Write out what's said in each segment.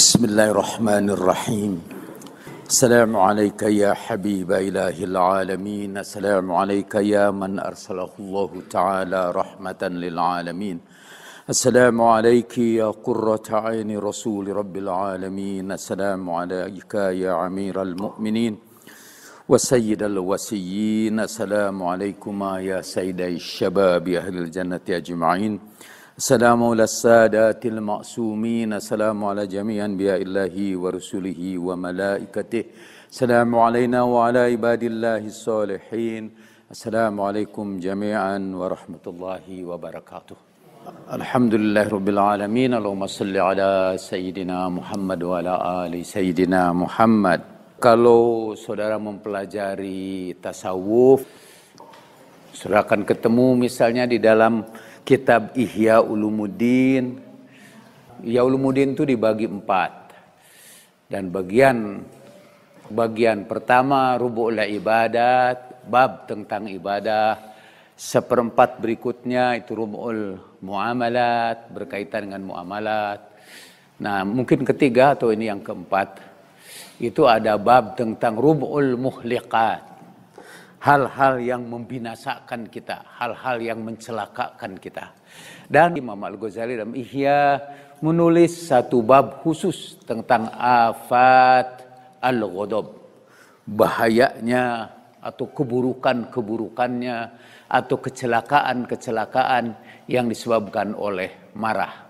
بسم الله الرحمن الرحيم السلام عليك يا حبيب إله العالمين السلام عليك يا من أرسله الله تعالى رحمة للعالمين السلام عليك يا قرة عين رسول رب العالمين السلام عليك يا أمير المؤمنين وسيد الوسيين السلام عليكما يا سيدي الشباب أهل الجنة أجمعين السلام على السادات المعصومين السلام على جميع انبياء الله ورسله وملائكته السلام علينا وعلى عباد الله الصالحين السلام عليكم جميعا ورحمه الله وبركاته الحمد لله رب العالمين اللهم صل على سيدنا محمد وعلى ال سيدنا محمد kalau saudara mempelajari tasawuf saudara akan ketemu misalnya di dalam kitab Ihya Ulumuddin. Ihya Ulumuddin itu dibagi empat. Dan bagian bagian pertama rubu'la Ibadat, bab tentang ibadah. Seperempat berikutnya itu Rubu'ul Muamalat, berkaitan dengan muamalat. Nah mungkin ketiga atau ini yang keempat. Itu ada bab tentang Rubu'ul Muhliqat hal-hal yang membinasakan kita, hal-hal yang mencelakakan kita. Dan Imam Al-Ghazali dalam Ihya menulis satu bab khusus tentang afat al-ghadab. Bahayanya atau keburukan-keburukannya atau kecelakaan-kecelakaan yang disebabkan oleh marah.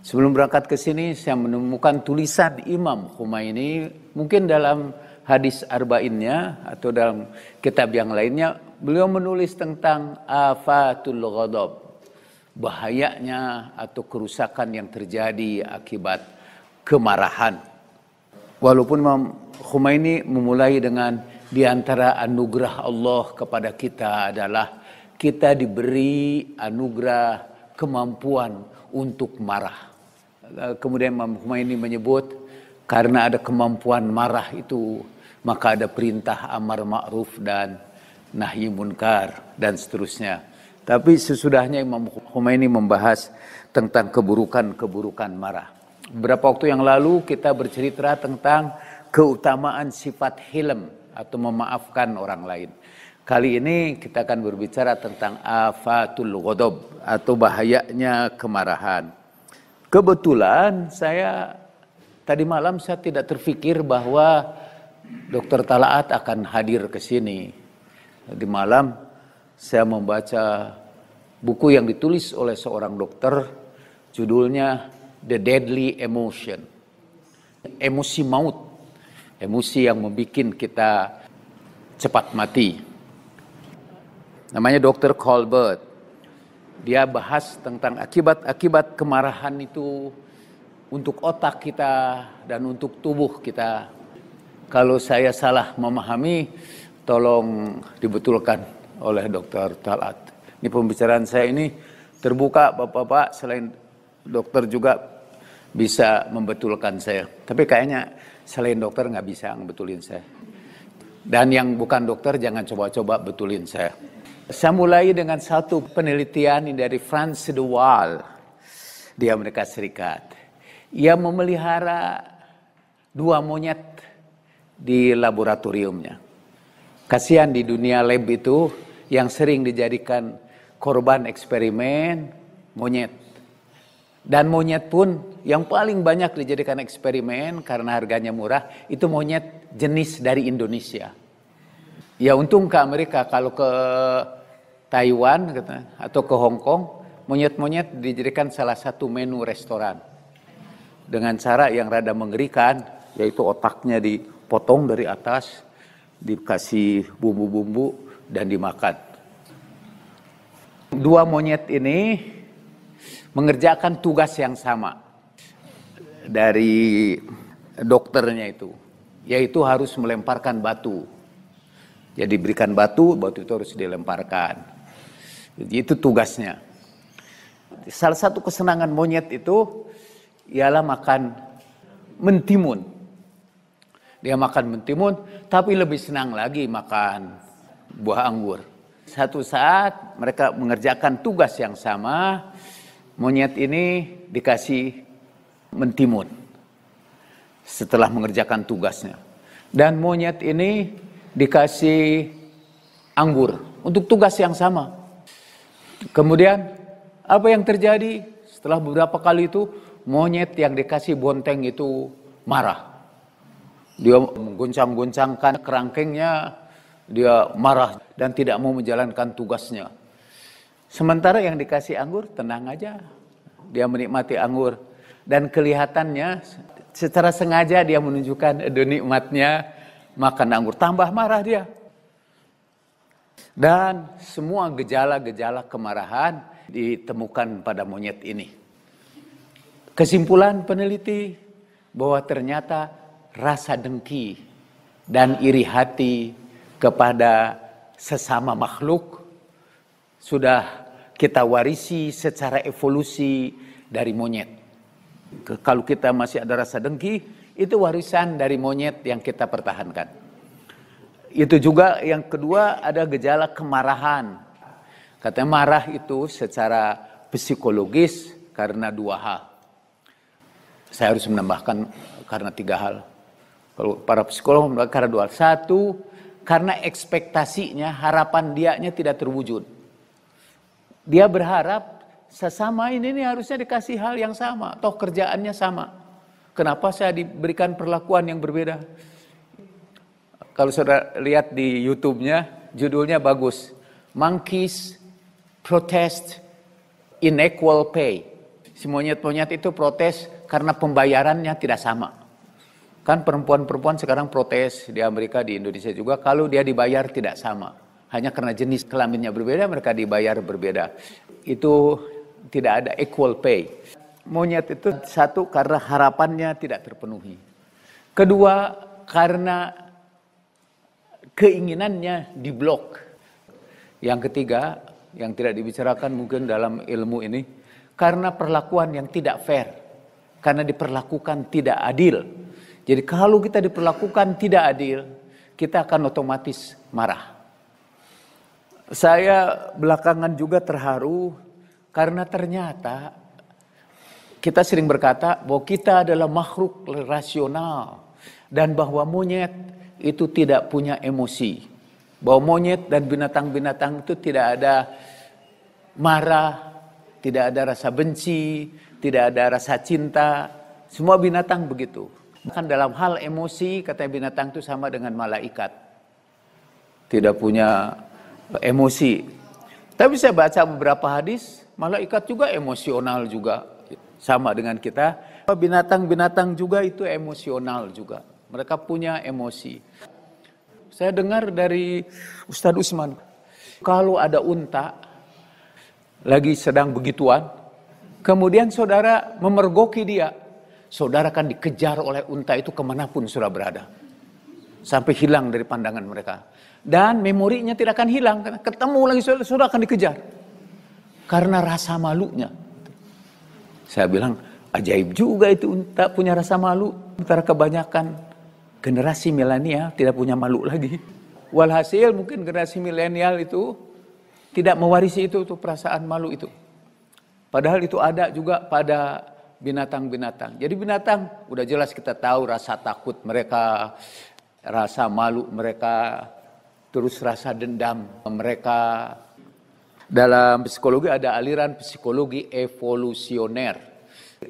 Sebelum berangkat ke sini saya menemukan tulisan Imam Khomeini mungkin dalam hadis arba'innya atau dalam kitab yang lainnya beliau menulis tentang afatul ghadab bahayanya atau kerusakan yang terjadi akibat kemarahan walaupun Imam Khomeini memulai dengan di antara anugerah Allah kepada kita adalah kita diberi anugerah kemampuan untuk marah kemudian Imam Khomeini menyebut karena ada kemampuan marah itu maka ada perintah amar ma'ruf dan nahi munkar dan seterusnya. Tapi sesudahnya Imam Khomeini membahas tentang keburukan-keburukan marah. Berapa waktu yang lalu kita bercerita tentang keutamaan sifat hilm atau memaafkan orang lain. Kali ini kita akan berbicara tentang afatul ghodob atau bahayanya kemarahan. Kebetulan saya tadi malam saya tidak terfikir bahwa Dokter Talaat akan hadir ke sini. Di malam saya membaca buku yang ditulis oleh seorang dokter judulnya The Deadly Emotion. Emosi maut. Emosi yang membuat kita cepat mati. Namanya Dr. Colbert. Dia bahas tentang akibat-akibat kemarahan itu untuk otak kita dan untuk tubuh kita kalau saya salah memahami, tolong dibetulkan oleh Dokter Talat. Ini pembicaraan saya ini terbuka Bapak-bapak selain dokter juga bisa membetulkan saya. Tapi kayaknya selain dokter nggak bisa ngebetulin saya. Dan yang bukan dokter jangan coba-coba betulin saya. Saya mulai dengan satu penelitian dari Franz de Waal di Amerika Serikat. Ia memelihara dua monyet di laboratoriumnya. Kasihan di dunia lab itu yang sering dijadikan korban eksperimen monyet. Dan monyet pun yang paling banyak dijadikan eksperimen karena harganya murah itu monyet jenis dari Indonesia. Ya untung ke Amerika kalau ke Taiwan atau ke Hong Kong monyet-monyet dijadikan salah satu menu restoran dengan cara yang rada mengerikan yaitu otaknya di potong dari atas, dikasih bumbu-bumbu dan dimakan. Dua monyet ini mengerjakan tugas yang sama dari dokternya itu, yaitu harus melemparkan batu. Jadi berikan batu, batu itu harus dilemparkan. Jadi itu tugasnya. Salah satu kesenangan monyet itu ialah makan mentimun. Dia makan mentimun, tapi lebih senang lagi makan buah anggur. Satu saat mereka mengerjakan tugas yang sama, monyet ini dikasih mentimun setelah mengerjakan tugasnya. Dan monyet ini dikasih anggur untuk tugas yang sama. Kemudian apa yang terjadi? Setelah beberapa kali itu monyet yang dikasih bonteng itu marah. Dia mengguncang-guncangkan kerangkengnya, dia marah dan tidak mau menjalankan tugasnya. Sementara yang dikasih anggur tenang aja. Dia menikmati anggur dan kelihatannya secara sengaja dia menunjukkan nikmatnya makan anggur. Tambah marah dia. Dan semua gejala-gejala kemarahan ditemukan pada monyet ini. Kesimpulan peneliti bahwa ternyata rasa dengki dan iri hati kepada sesama makhluk sudah kita warisi secara evolusi dari monyet. Kalau kita masih ada rasa dengki, itu warisan dari monyet yang kita pertahankan. Itu juga yang kedua ada gejala kemarahan. Katanya marah itu secara psikologis karena dua hal. Saya harus menambahkan karena tiga hal. Kalau para psikolog karena dua, satu karena ekspektasinya, harapan dianya tidak terwujud. Dia berharap sesama ini nih harusnya dikasih hal yang sama, toh kerjaannya sama. Kenapa saya diberikan perlakuan yang berbeda? Kalau sudah lihat di YouTube-nya, judulnya bagus. Monkeys protest inequal pay. Si monyet-monyet itu protes karena pembayarannya tidak sama. Kan perempuan-perempuan sekarang protes di Amerika, di Indonesia juga, kalau dia dibayar tidak sama. Hanya karena jenis kelaminnya berbeda, mereka dibayar berbeda. Itu tidak ada equal pay. Monyet itu satu karena harapannya tidak terpenuhi. Kedua, karena keinginannya diblok. Yang ketiga, yang tidak dibicarakan mungkin dalam ilmu ini, karena perlakuan yang tidak fair, karena diperlakukan tidak adil jadi kalau kita diperlakukan tidak adil, kita akan otomatis marah. Saya belakangan juga terharu karena ternyata kita sering berkata bahwa kita adalah makhluk rasional dan bahwa monyet itu tidak punya emosi. Bahwa monyet dan binatang-binatang itu tidak ada marah, tidak ada rasa benci, tidak ada rasa cinta. Semua binatang begitu kan dalam hal emosi, kata binatang itu sama dengan malaikat. Tidak punya eh, emosi. Tapi saya baca beberapa hadis, malaikat juga emosional juga. Sama dengan kita. Binatang-binatang juga itu emosional juga. Mereka punya emosi. Saya dengar dari Ustadz Usman, kalau ada unta lagi sedang begituan, kemudian saudara memergoki dia, saudara akan dikejar oleh unta itu kemanapun saudara berada. Sampai hilang dari pandangan mereka. Dan memorinya tidak akan hilang. Karena ketemu lagi saudara, akan dikejar. Karena rasa malunya. Saya bilang, ajaib juga itu unta punya rasa malu. sementara kebanyakan generasi milenial tidak punya malu lagi. Walhasil mungkin generasi milenial itu tidak mewarisi itu, itu perasaan malu itu. Padahal itu ada juga pada binatang-binatang. Jadi binatang udah jelas kita tahu rasa takut mereka, rasa malu mereka, terus rasa dendam mereka. Dalam psikologi ada aliran psikologi evolusioner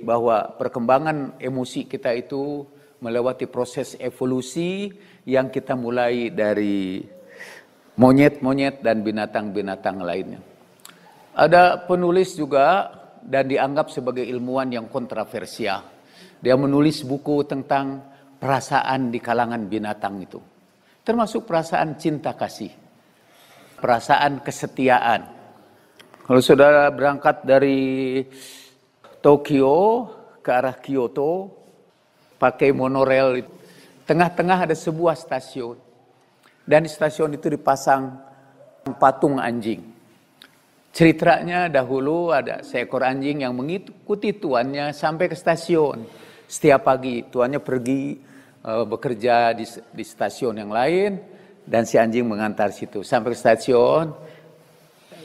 bahwa perkembangan emosi kita itu melewati proses evolusi yang kita mulai dari monyet-monyet dan binatang-binatang lainnya. Ada penulis juga dan dianggap sebagai ilmuwan yang kontroversial. Dia menulis buku tentang perasaan di kalangan binatang itu. Termasuk perasaan cinta kasih, perasaan kesetiaan. Kalau saudara berangkat dari Tokyo ke arah Kyoto pakai monorel itu. Tengah-tengah ada sebuah stasiun. Dan di stasiun itu dipasang patung anjing Ceritanya dahulu ada seekor anjing yang mengikuti tuannya sampai ke stasiun. Setiap pagi tuannya pergi eh, bekerja di, di stasiun yang lain dan si anjing mengantar situ sampai ke stasiun.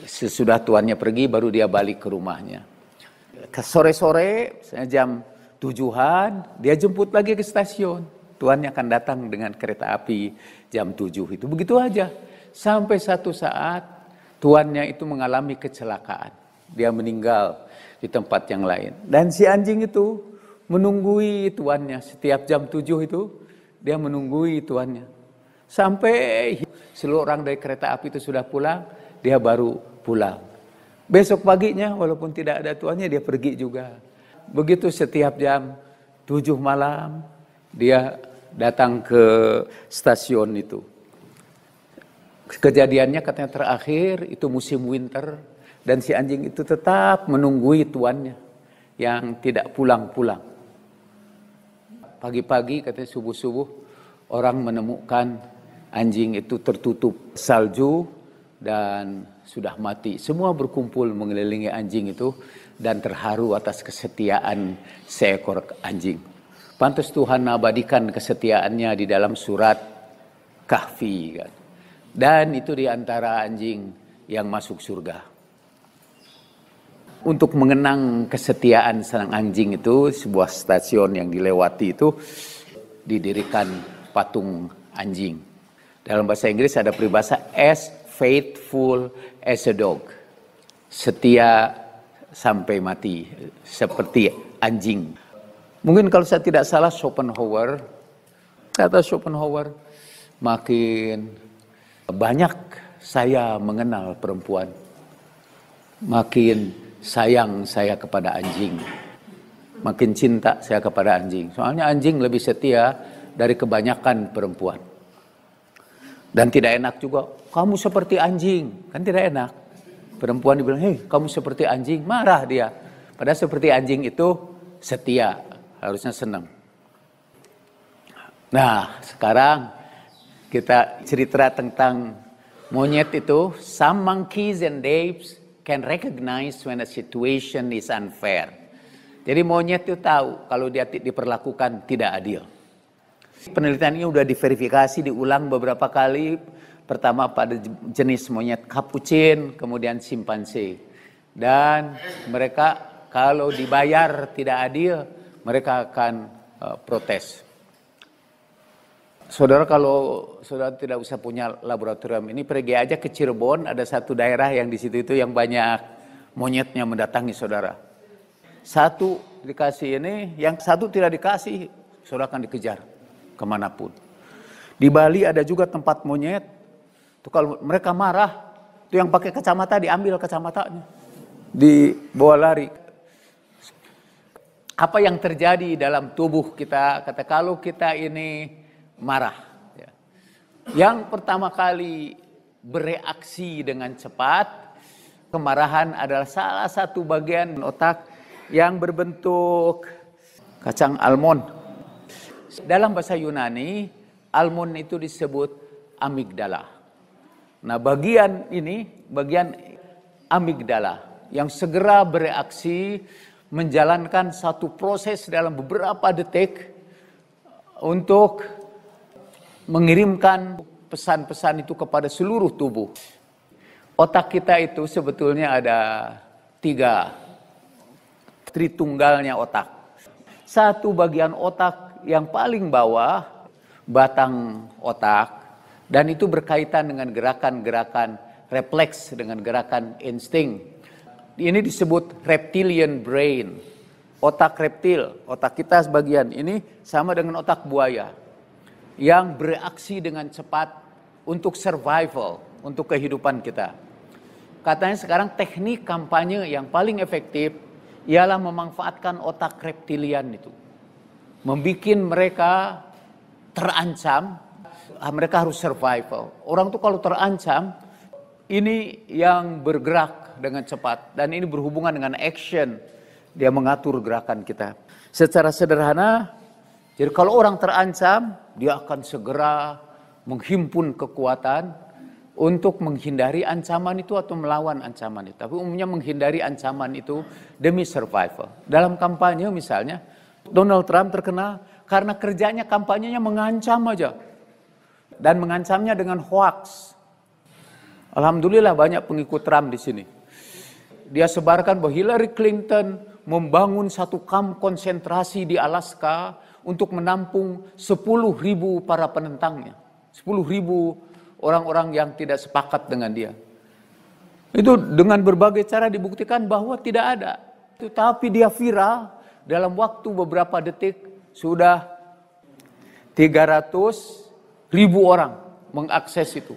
Sesudah tuannya pergi baru dia balik ke rumahnya. Sore-sore jam tujuhan dia jemput lagi ke stasiun. Tuannya akan datang dengan kereta api jam tujuh itu begitu aja. Sampai satu saat tuannya itu mengalami kecelakaan. Dia meninggal di tempat yang lain. Dan si anjing itu menunggui tuannya. Setiap jam tujuh itu dia menunggui tuannya. Sampai seluruh orang dari kereta api itu sudah pulang, dia baru pulang. Besok paginya walaupun tidak ada tuannya dia pergi juga. Begitu setiap jam tujuh malam dia datang ke stasiun itu. Kejadiannya katanya terakhir itu musim winter dan si anjing itu tetap menunggui tuannya yang tidak pulang-pulang. Pagi-pagi katanya subuh-subuh orang menemukan anjing itu tertutup salju dan sudah mati. Semua berkumpul mengelilingi anjing itu dan terharu atas kesetiaan seekor anjing. Pantas Tuhan abadikan kesetiaannya di dalam surat Kahfi. Kan. Dan itu di antara anjing yang masuk surga. Untuk mengenang kesetiaan sang anjing itu, sebuah stasiun yang dilewati itu didirikan patung anjing. Dalam bahasa Inggris ada peribahasa as faithful as a dog. Setia sampai mati, seperti anjing. Mungkin kalau saya tidak salah Schopenhauer, kata Schopenhauer, makin banyak saya mengenal perempuan, makin sayang saya kepada anjing, makin cinta saya kepada anjing. Soalnya anjing lebih setia dari kebanyakan perempuan. Dan tidak enak juga, kamu seperti anjing, kan tidak enak. Perempuan dibilang, hei kamu seperti anjing, marah dia. Padahal seperti anjing itu setia, harusnya senang. Nah sekarang kita cerita tentang monyet itu, some monkeys and apes can recognize when a situation is unfair. Jadi monyet itu tahu kalau dia diperlakukan tidak adil. Penelitian ini sudah diverifikasi, diulang beberapa kali. Pertama pada jenis monyet kapucin, kemudian simpanse. Dan mereka kalau dibayar tidak adil, mereka akan uh, protes. Saudara kalau saudara tidak usah punya laboratorium ini pergi aja ke Cirebon ada satu daerah yang di situ itu yang banyak monyetnya mendatangi saudara. Satu dikasih ini, yang satu tidak dikasih, saudara akan dikejar kemanapun. Di Bali ada juga tempat monyet. Itu kalau mereka marah, itu yang pakai kacamata diambil kacamatanya, dibawa lari. Apa yang terjadi dalam tubuh kita? Kata kalau kita ini marah. Ya. Yang pertama kali bereaksi dengan cepat, kemarahan adalah salah satu bagian otak yang berbentuk kacang almond. Dalam bahasa Yunani, almond itu disebut amigdala. Nah, bagian ini, bagian amigdala yang segera bereaksi menjalankan satu proses dalam beberapa detik untuk mengirimkan pesan-pesan itu kepada seluruh tubuh. Otak kita itu sebetulnya ada tiga tritunggalnya otak. Satu bagian otak yang paling bawah, batang otak, dan itu berkaitan dengan gerakan-gerakan refleks, dengan gerakan insting. Ini disebut reptilian brain, otak reptil, otak kita sebagian. Ini sama dengan otak buaya yang bereaksi dengan cepat untuk survival, untuk kehidupan kita. Katanya sekarang teknik kampanye yang paling efektif ialah memanfaatkan otak reptilian itu. Membikin mereka terancam, ah, mereka harus survival. Orang tuh kalau terancam, ini yang bergerak dengan cepat. Dan ini berhubungan dengan action. Dia mengatur gerakan kita. Secara sederhana, jadi kalau orang terancam, dia akan segera menghimpun kekuatan untuk menghindari ancaman itu atau melawan ancaman itu. Tapi umumnya menghindari ancaman itu demi survival. Dalam kampanye misalnya, Donald Trump terkenal karena kerjanya kampanyenya mengancam aja. Dan mengancamnya dengan hoax. Alhamdulillah banyak pengikut Trump di sini. Dia sebarkan bahwa Hillary Clinton membangun satu kamp konsentrasi di Alaska untuk menampung 10 ribu para penentangnya. 10 ribu orang-orang yang tidak sepakat dengan dia. Itu dengan berbagai cara dibuktikan bahwa tidak ada. Tapi dia viral dalam waktu beberapa detik sudah 300 ribu orang mengakses itu.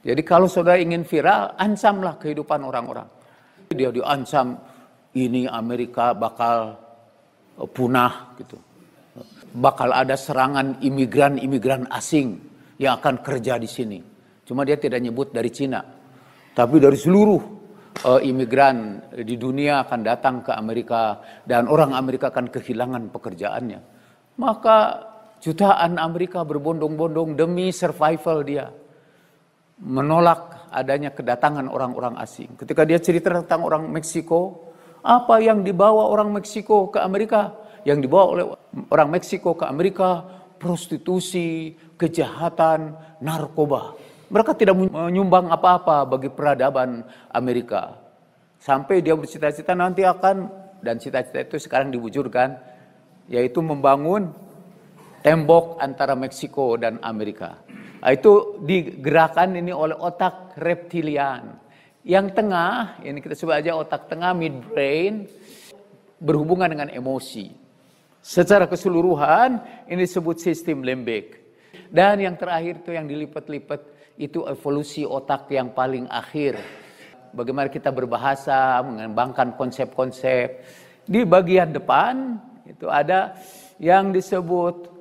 Jadi kalau saudara ingin viral, ancamlah kehidupan orang-orang. Dia diancam ini Amerika bakal eh, punah gitu bakal ada serangan imigran-imigran asing yang akan kerja di sini. Cuma dia tidak nyebut dari Cina, tapi dari seluruh uh, imigran di dunia akan datang ke Amerika dan orang Amerika akan kehilangan pekerjaannya. Maka jutaan Amerika berbondong-bondong demi survival dia menolak adanya kedatangan orang-orang asing. Ketika dia cerita tentang orang Meksiko, apa yang dibawa orang Meksiko ke Amerika? yang dibawa oleh orang Meksiko ke Amerika, prostitusi, kejahatan, narkoba. Mereka tidak menyumbang apa-apa bagi peradaban Amerika. Sampai dia bercita-cita nanti akan, dan cita-cita itu sekarang diwujudkan, yaitu membangun tembok antara Meksiko dan Amerika. Ah, itu digerakkan ini oleh otak reptilian. Yang tengah, ini kita sebut aja otak tengah, midbrain, berhubungan dengan emosi. Secara keseluruhan ini disebut sistem limbik Dan yang terakhir itu yang dilipat-lipat itu evolusi otak yang paling akhir. Bagaimana kita berbahasa, mengembangkan konsep-konsep. Di bagian depan itu ada yang disebut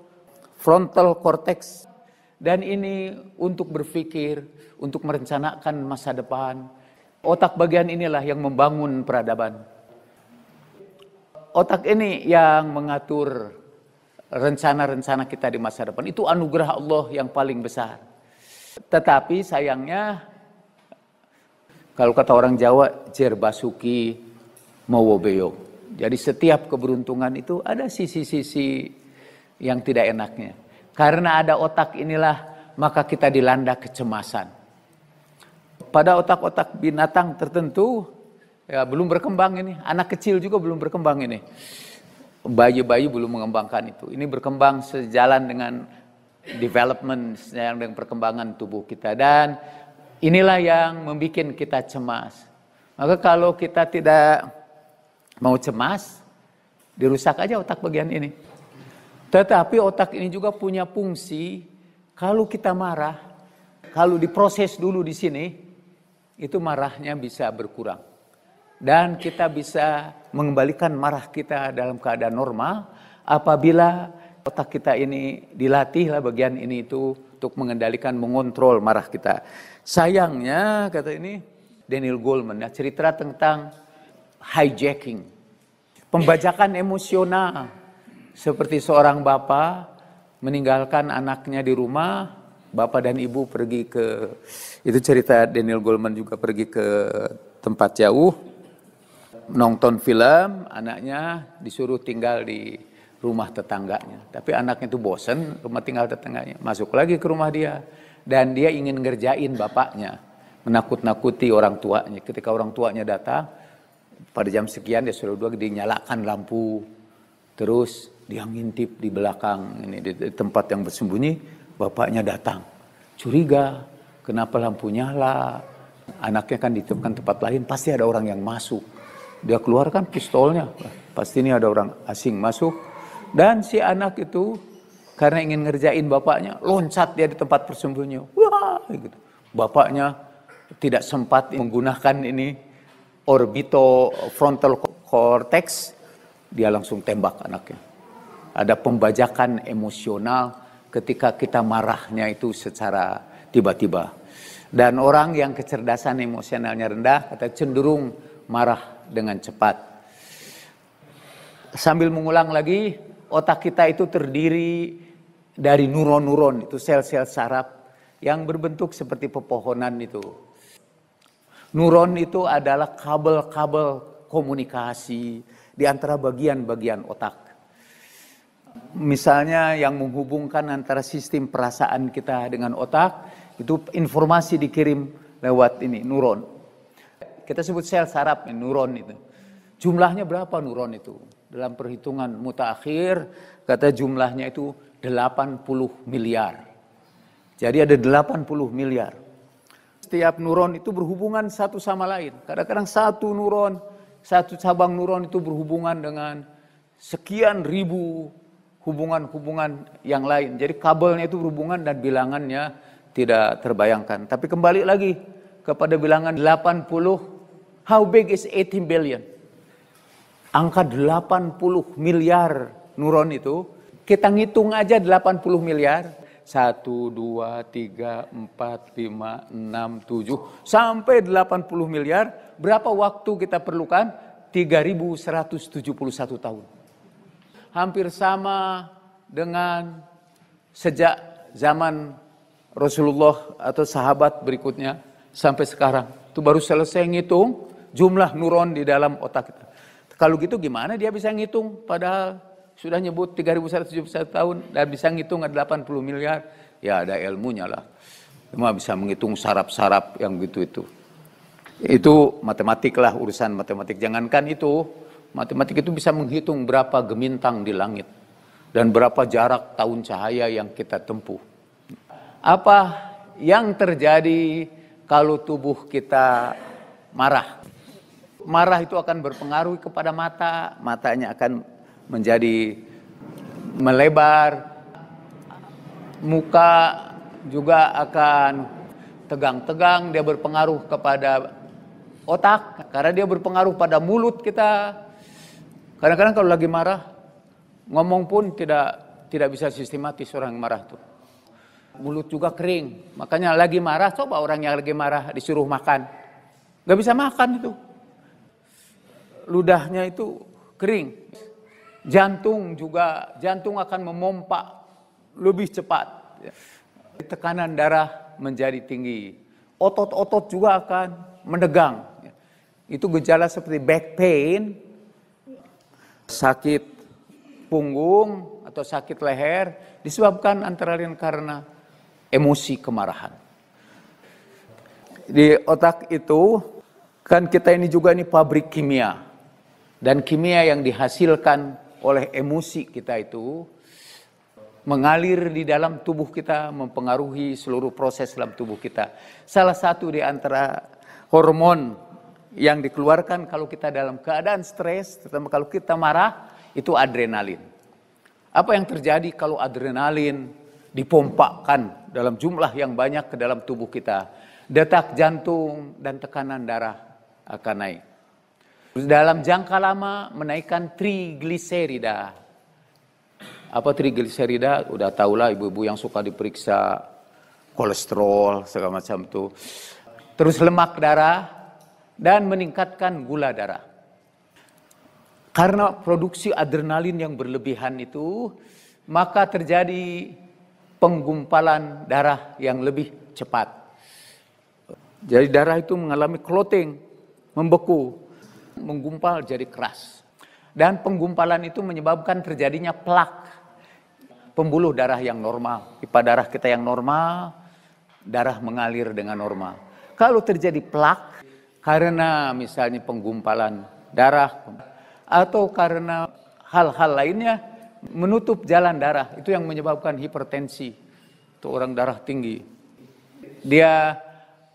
frontal cortex dan ini untuk berpikir, untuk merencanakan masa depan. Otak bagian inilah yang membangun peradaban otak ini yang mengatur rencana-rencana kita di masa depan. Itu anugerah Allah yang paling besar. Tetapi sayangnya, kalau kata orang Jawa, jerbasuki mawobeyo. Jadi setiap keberuntungan itu ada sisi-sisi yang tidak enaknya. Karena ada otak inilah, maka kita dilanda kecemasan. Pada otak-otak binatang tertentu, Ya, belum berkembang ini. Anak kecil juga belum berkembang ini. Bayi-bayi belum mengembangkan itu. Ini berkembang sejalan dengan development, sejalan dengan perkembangan tubuh kita. Dan inilah yang membuat kita cemas. Maka kalau kita tidak mau cemas, dirusak aja otak bagian ini. Tetapi otak ini juga punya fungsi, kalau kita marah, kalau diproses dulu di sini, itu marahnya bisa berkurang dan kita bisa mengembalikan marah kita dalam keadaan normal apabila otak kita ini dilatihlah bagian ini itu untuk mengendalikan, mengontrol marah kita. Sayangnya kata ini Daniel Goleman ya, cerita tentang hijacking, pembajakan emosional seperti seorang bapak meninggalkan anaknya di rumah, bapak dan ibu pergi ke itu cerita Daniel Goleman juga pergi ke tempat jauh nonton film, anaknya disuruh tinggal di rumah tetangganya. Tapi anaknya itu bosen rumah tinggal tetangganya, masuk lagi ke rumah dia. Dan dia ingin ngerjain bapaknya, menakut-nakuti orang tuanya. Ketika orang tuanya datang, pada jam sekian dia suruh dua dinyalakan lampu. Terus dia ngintip di belakang ini di tempat yang bersembunyi, bapaknya datang. Curiga, kenapa lampu nyala? Anaknya kan ditemukan tempat lain, pasti ada orang yang masuk dia keluarkan pistolnya. Pasti ini ada orang asing masuk. Dan si anak itu karena ingin ngerjain bapaknya, loncat dia di tempat persembunyian. Wah, gitu. Bapaknya tidak sempat menggunakan ini orbito frontal cortex, dia langsung tembak anaknya. Ada pembajakan emosional ketika kita marahnya itu secara tiba-tiba. Dan orang yang kecerdasan emosionalnya rendah, atau cenderung marah dengan cepat. Sambil mengulang lagi, otak kita itu terdiri dari neuron-neuron, itu sel-sel saraf yang berbentuk seperti pepohonan itu. Neuron itu adalah kabel-kabel komunikasi di antara bagian-bagian otak. Misalnya yang menghubungkan antara sistem perasaan kita dengan otak, itu informasi dikirim lewat ini, neuron. Kita sebut sel saraf, eh, neuron itu. Jumlahnya berapa neuron itu? Dalam perhitungan mutakhir, kata jumlahnya itu 80 miliar. Jadi ada 80 miliar. Setiap neuron itu berhubungan satu sama lain. Kadang-kadang satu neuron, satu cabang neuron itu berhubungan dengan sekian ribu hubungan-hubungan yang lain. Jadi kabelnya itu berhubungan dan bilangannya tidak terbayangkan. Tapi kembali lagi kepada bilangan 80 How big is 18 billion? Angka 80 miliar neuron itu, kita ngitung aja 80 miliar. 1, 2, 3, 4, 5, 6, 7, sampai 80 miliar. Berapa waktu kita perlukan? 3.171 tahun. Hampir sama dengan sejak zaman Rasulullah atau sahabat berikutnya sampai sekarang. Itu baru selesai ngitung jumlah neuron di dalam otak kita. Kalau gitu gimana dia bisa ngitung padahal sudah nyebut 3171 tahun dan bisa ngitung ada 80 miliar. Ya ada ilmunya lah. Cuma bisa menghitung sarap-sarap yang gitu itu. Itu matematik lah urusan matematik. Jangankan itu, matematik itu bisa menghitung berapa gemintang di langit dan berapa jarak tahun cahaya yang kita tempuh. Apa yang terjadi kalau tubuh kita marah? Marah itu akan berpengaruh kepada mata, matanya akan menjadi melebar, muka juga akan tegang-tegang, dia berpengaruh kepada otak, karena dia berpengaruh pada mulut kita. Kadang-kadang kalau lagi marah, ngomong pun tidak tidak bisa sistematis orang yang marah tuh. Mulut juga kering, makanya lagi marah, coba orang yang lagi marah disuruh makan. nggak bisa makan itu, ludahnya itu kering. Jantung juga, jantung akan memompa lebih cepat. Tekanan darah menjadi tinggi. Otot-otot juga akan menegang. Itu gejala seperti back pain, sakit punggung atau sakit leher disebabkan antara lain karena emosi kemarahan. Di otak itu kan kita ini juga ini pabrik kimia dan kimia yang dihasilkan oleh emosi kita itu mengalir di dalam tubuh kita, mempengaruhi seluruh proses dalam tubuh kita. Salah satu di antara hormon yang dikeluarkan kalau kita dalam keadaan stres, terutama kalau kita marah, itu adrenalin. Apa yang terjadi kalau adrenalin dipompakan dalam jumlah yang banyak ke dalam tubuh kita? Detak jantung dan tekanan darah akan naik dalam jangka lama menaikkan trigliserida. Apa trigliserida? Udah tahulah ibu-ibu yang suka diperiksa kolesterol segala macam itu. Terus lemak darah dan meningkatkan gula darah. Karena produksi adrenalin yang berlebihan itu, maka terjadi penggumpalan darah yang lebih cepat. Jadi darah itu mengalami clotting, membeku menggumpal jadi keras. Dan penggumpalan itu menyebabkan terjadinya plak. Pembuluh darah yang normal, pipa darah kita yang normal, darah mengalir dengan normal. Kalau terjadi plak karena misalnya penggumpalan darah atau karena hal-hal lainnya menutup jalan darah, itu yang menyebabkan hipertensi. Itu orang darah tinggi. Dia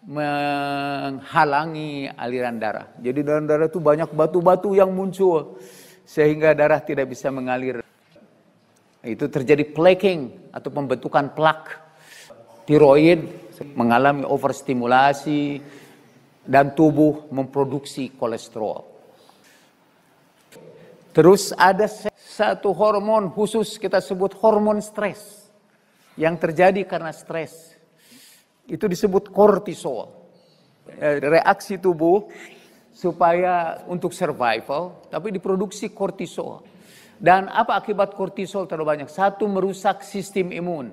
menghalangi aliran darah. Jadi dalam darah itu banyak batu-batu yang muncul sehingga darah tidak bisa mengalir. Itu terjadi plaking atau pembentukan plak tiroid mengalami overstimulasi dan tubuh memproduksi kolesterol. Terus ada satu hormon khusus kita sebut hormon stres yang terjadi karena stres itu disebut kortisol. Ya, reaksi tubuh supaya untuk survival, tapi diproduksi kortisol. Dan apa akibat kortisol terlalu banyak? Satu, merusak sistem imun.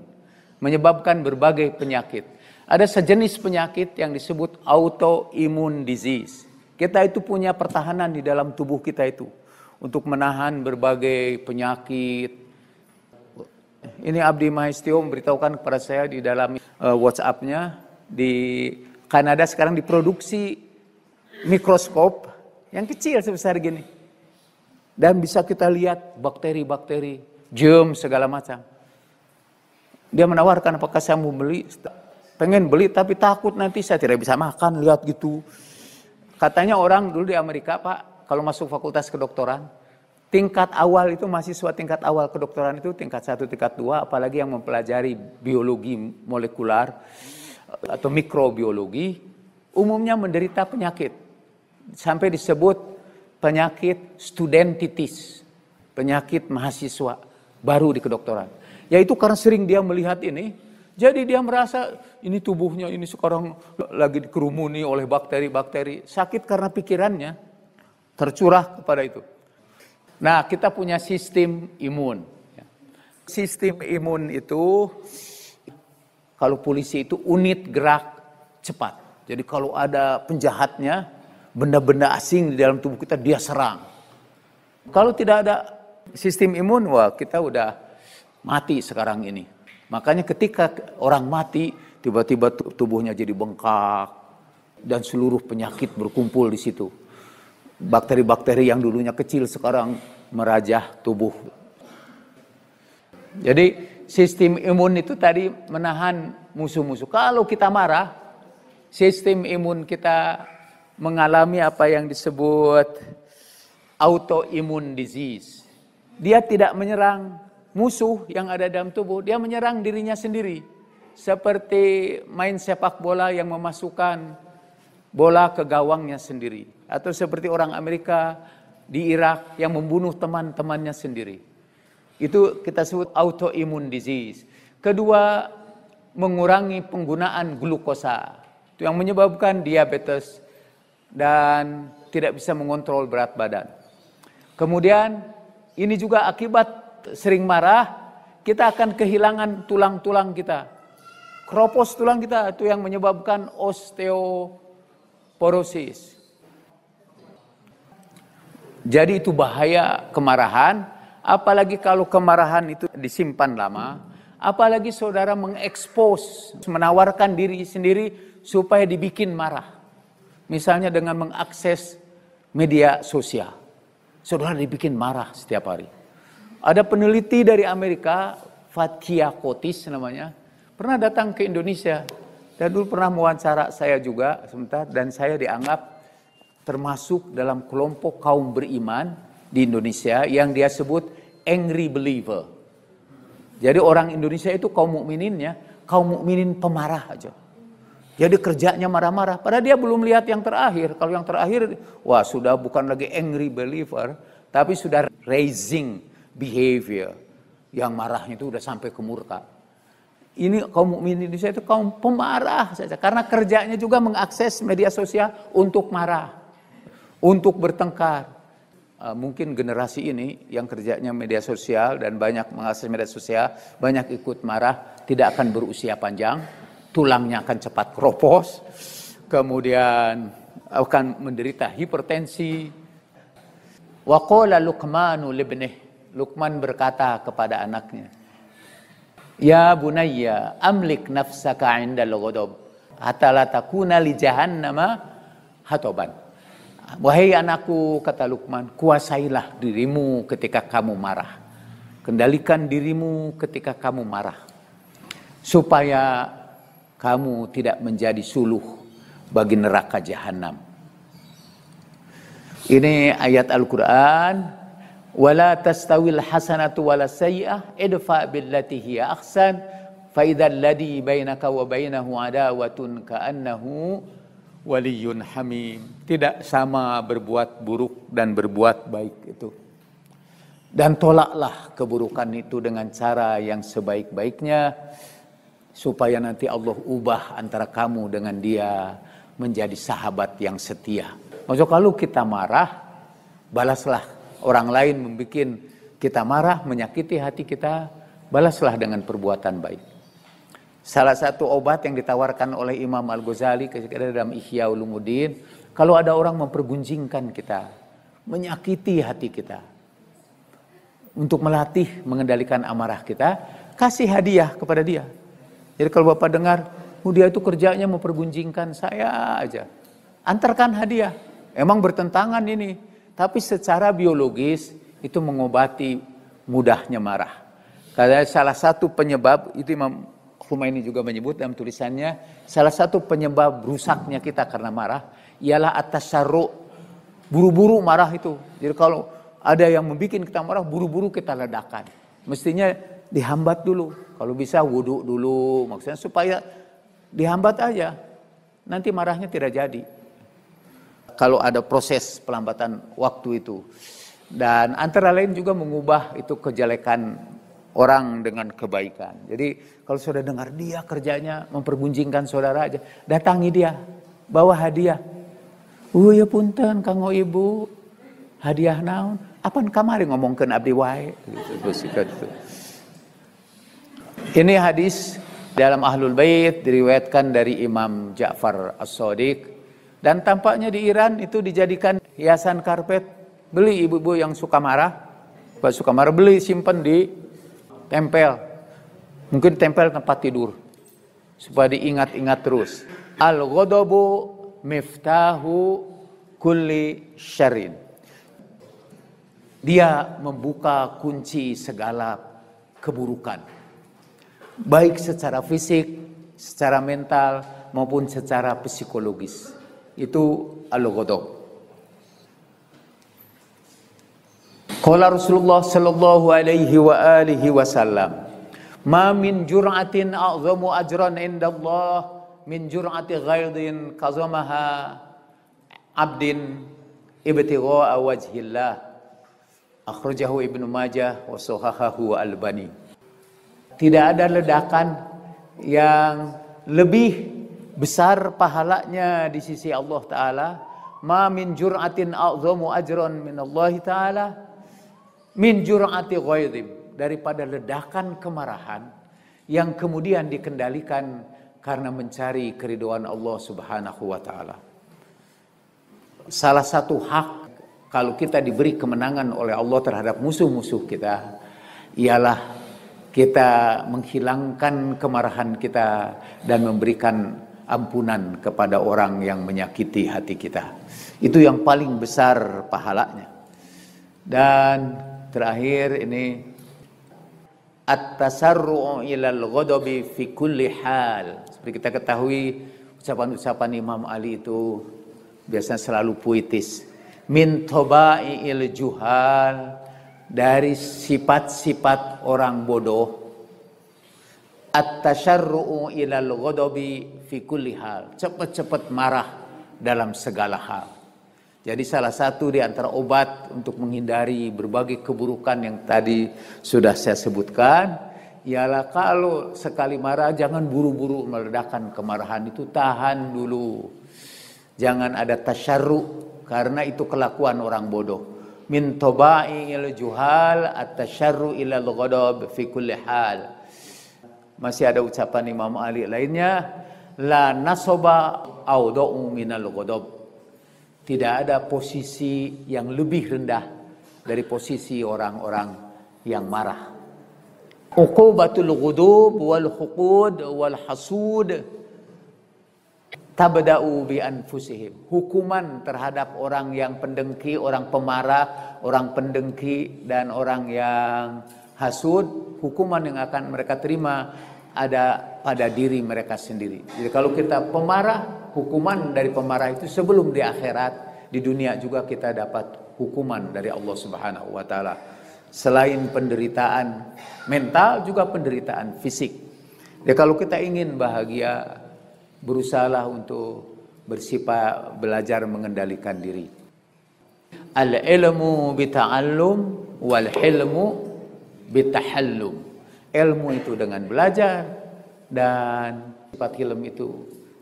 Menyebabkan berbagai penyakit. Ada sejenis penyakit yang disebut autoimmune disease. Kita itu punya pertahanan di dalam tubuh kita itu. Untuk menahan berbagai penyakit, ini Abdi Mahistio memberitahukan kepada saya di dalam uh, WhatsApp-nya di Kanada sekarang diproduksi mikroskop yang kecil sebesar gini. Dan bisa kita lihat bakteri-bakteri, germ segala macam. Dia menawarkan apakah saya mau beli? Pengen beli tapi takut nanti saya tidak bisa makan, lihat gitu. Katanya orang dulu di Amerika, Pak, kalau masuk fakultas kedokteran, tingkat awal itu mahasiswa tingkat awal kedokteran itu tingkat satu tingkat dua apalagi yang mempelajari biologi molekular eh, atau mikrobiologi umumnya menderita penyakit sampai disebut penyakit studentitis penyakit mahasiswa baru di kedokteran yaitu karena sering dia melihat ini jadi dia merasa ini tubuhnya ini sekarang lagi dikerumuni oleh bakteri-bakteri sakit karena pikirannya tercurah kepada itu Nah, kita punya sistem imun. Sistem imun itu, kalau polisi itu unit gerak cepat. Jadi kalau ada penjahatnya, benda-benda asing di dalam tubuh kita, dia serang. Kalau tidak ada sistem imun, wah kita udah mati sekarang ini. Makanya ketika orang mati, tiba-tiba tubuhnya jadi bengkak, dan seluruh penyakit berkumpul di situ bakteri-bakteri yang dulunya kecil sekarang merajah tubuh. Jadi sistem imun itu tadi menahan musuh-musuh. Kalau kita marah, sistem imun kita mengalami apa yang disebut autoimun disease. Dia tidak menyerang musuh yang ada dalam tubuh, dia menyerang dirinya sendiri. Seperti main sepak bola yang memasukkan bola ke gawangnya sendiri atau seperti orang Amerika di Irak yang membunuh teman-temannya sendiri. Itu kita sebut autoimun disease. Kedua, mengurangi penggunaan glukosa. Itu yang menyebabkan diabetes dan tidak bisa mengontrol berat badan. Kemudian ini juga akibat sering marah, kita akan kehilangan tulang-tulang kita. Kropos tulang kita itu yang menyebabkan osteoporosis. Jadi itu bahaya kemarahan, apalagi kalau kemarahan itu disimpan lama, apalagi saudara mengekspos, menawarkan diri sendiri supaya dibikin marah. Misalnya dengan mengakses media sosial. Saudara dibikin marah setiap hari. Ada peneliti dari Amerika, Fatia Kotis namanya, pernah datang ke Indonesia. Dan dulu pernah mewawancara saya juga sebentar dan saya dianggap termasuk dalam kelompok kaum beriman di Indonesia yang dia sebut angry believer. Jadi orang Indonesia itu kaum mukmininnya, kaum mukminin pemarah aja. Jadi kerjanya marah-marah. Padahal dia belum lihat yang terakhir. Kalau yang terakhir, wah sudah bukan lagi angry believer, tapi sudah raising behavior. Yang marahnya itu sudah sampai ke murka. Ini kaum mukmin Indonesia itu kaum pemarah saja. Karena kerjanya juga mengakses media sosial untuk marah untuk bertengkar. Eh, mungkin generasi ini yang kerjanya media sosial dan banyak mengakses media sosial, banyak ikut marah, tidak akan berusia panjang, tulangnya akan cepat keropos, kemudian akan menderita hipertensi. Waqala Luqmanu libnih. Luqman berkata kepada anaknya, Ya bunayya amlik nafsaka indal ghadab hatta la takuna li jahannama hatoban. Wahai anakku, kata Lukman, kuasailah dirimu ketika kamu marah. Kendalikan dirimu ketika kamu marah. Supaya kamu tidak menjadi suluh bagi neraka jahanam. Ini ayat Al-Quran. Wala tastawil hasanatu wala sayyah idfa billati hiya ahsan fa ladhi bainaka wa bainahu adawatun ka'annahu waliyun hamim. Tidak sama berbuat buruk dan berbuat baik itu. Dan tolaklah keburukan itu dengan cara yang sebaik-baiknya supaya nanti Allah ubah antara kamu dengan dia menjadi sahabat yang setia. Maksud kalau kita marah, balaslah orang lain membuat kita marah, menyakiti hati kita, balaslah dengan perbuatan baik. Salah satu obat yang ditawarkan oleh Imam Al-Ghazali ketika dalam Ihya Ulumuddin, kalau ada orang mempergunjingkan kita, menyakiti hati kita, untuk melatih mengendalikan amarah kita, kasih hadiah kepada dia. Jadi kalau Bapak dengar, oh dia itu kerjanya mempergunjingkan saya aja. Antarkan hadiah. Emang bertentangan ini. Tapi secara biologis itu mengobati mudahnya marah. Karena salah satu penyebab itu Imam Humaini juga menyebut dalam tulisannya, salah satu penyebab rusaknya kita karena marah ialah atas saru buru-buru marah itu. Jadi kalau ada yang membuat kita marah, buru-buru kita ledakan. Mestinya dihambat dulu. Kalau bisa wudhu dulu, maksudnya supaya dihambat aja. Nanti marahnya tidak jadi. Kalau ada proses pelambatan waktu itu. Dan antara lain juga mengubah itu kejelekan orang dengan kebaikan. Jadi kalau sudah dengar dia kerjanya mempergunjingkan saudara aja, datangi dia, bawa hadiah. Oh ya punten kanggo ibu, hadiah naon? Apaan kamari ngomongkan abdi wae? Gitu, gitu, gitu. Ini hadis dalam Ahlul Bait diriwayatkan dari Imam Ja'far As-Sadiq dan tampaknya di Iran itu dijadikan hiasan karpet. Beli ibu-ibu yang suka marah, suka marah beli simpen di tempel. Mungkin tempel tempat tidur. Supaya diingat-ingat terus. al ghodobu miftahu kulli syarin. Dia membuka kunci segala keburukan. Baik secara fisik, secara mental, maupun secara psikologis. Itu al ghodobu Qala Rasulullah sallallahu alaihi wa alihi wasallam Ma min jur'atin a'zamu ajran Allah min jur'ati ghaidin kazamaha abdin ibtigha'a wajhillah akhrajahu ibnu majah wa sahahahu albani tidak ada ledakan yang lebih besar pahalanya di sisi Allah taala ma min jur'atin a'zamu ajran min Allah taala min jur'ati ghaidhim daripada ledakan kemarahan yang kemudian dikendalikan karena mencari keriduan Allah Subhanahu wa taala. Salah satu hak kalau kita diberi kemenangan oleh Allah terhadap musuh-musuh kita ialah kita menghilangkan kemarahan kita dan memberikan ampunan kepada orang yang menyakiti hati kita. Itu yang paling besar pahalanya. Dan terakhir ini at-tasarru'u ilal ghadabi fi kulli hal. Seperti kita ketahui ucapan-ucapan Imam Ali itu biasanya selalu puitis. Min toba'i il juhal dari sifat-sifat orang bodoh. At-tasarru'u ilal ghadabi fi kulli hal. Cepat-cepat marah dalam segala hal. Jadi salah satu di antara obat untuk menghindari berbagai keburukan yang tadi sudah saya sebutkan ialah kalau sekali marah jangan buru-buru meledakkan kemarahan itu tahan dulu. Jangan ada tasyarru karena itu kelakuan orang bodoh. Min il juhal at-tasyarru ila ghadab fi kulli hal. Masih ada ucapan Imam Ali lainnya la nasoba audau minal ghadab tidak ada posisi yang lebih rendah dari posisi orang-orang yang marah. Uqubatul ghudub wal huqud wal hasud tabda'u bi anfusihim. Hukuman terhadap orang yang pendengki, orang pemarah, orang pendengki dan orang yang hasud, hukuman yang akan mereka terima ada pada diri mereka sendiri. Jadi kalau kita pemarah, hukuman dari pemarah itu sebelum di akhirat, di dunia juga kita dapat hukuman dari Allah Subhanahu wa taala. Selain penderitaan mental juga penderitaan fisik. Ya kalau kita ingin bahagia, berusahalah untuk bersifat belajar mengendalikan diri. Al ilmu bita'allum wal hilmu bitahallum. Ilmu itu dengan belajar dan sifat hilm itu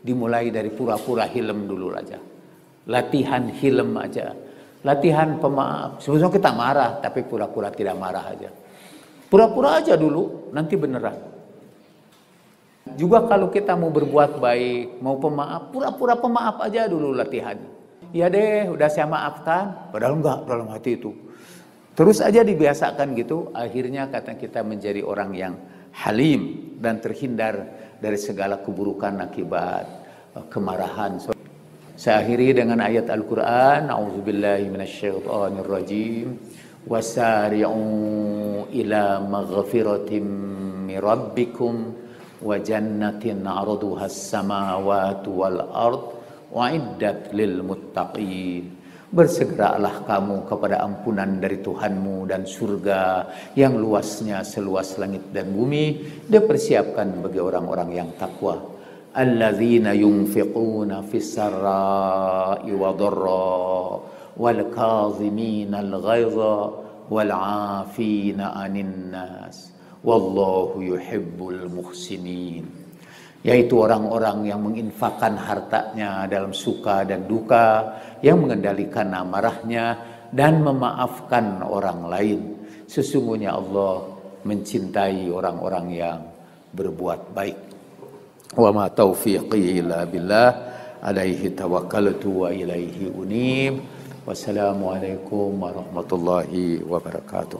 dimulai dari pura-pura hilem dulu aja. Latihan hilem aja. Latihan pemaaf. Sebetulnya kita marah, tapi pura-pura tidak marah aja. Pura-pura aja dulu, nanti beneran. Juga kalau kita mau berbuat baik, mau pemaaf, pura-pura pemaaf aja dulu latihan ya deh, udah saya maafkan, padahal enggak dalam hati itu. Terus aja dibiasakan gitu, akhirnya kata kita menjadi orang yang halim dan terhindar dari segala keburukan akibat eh, kemarahan. Saya akhiri dengan ayat Al-Quran. A'udzubillahi minasyaitonirrajim. Wasari'u ila maghfiratim mirabbikum wa jannatin 'arduha as wal ard 'iddat lil muttaqin. bersegeralah kamu kepada ampunan dari Tuhanmu dan surga yang luasnya seluas langit dan bumi dipersiapkan bagi orang-orang yang takwa alladzina yunfiquna fis sara wa dharra wal-kadhimina al-ghayza wal-afina anil nas wallahu yuhibbul muhsinin yaitu orang-orang yang menginfakkan hartanya dalam suka dan duka, yang mengendalikan amarahnya dan memaafkan orang lain. Sesungguhnya Allah mencintai orang-orang yang berbuat baik. Wa ma taufiqi illa billah alaihi tawakkaltu wa ilaihi unib. Wassalamualaikum warahmatullahi wabarakatuh.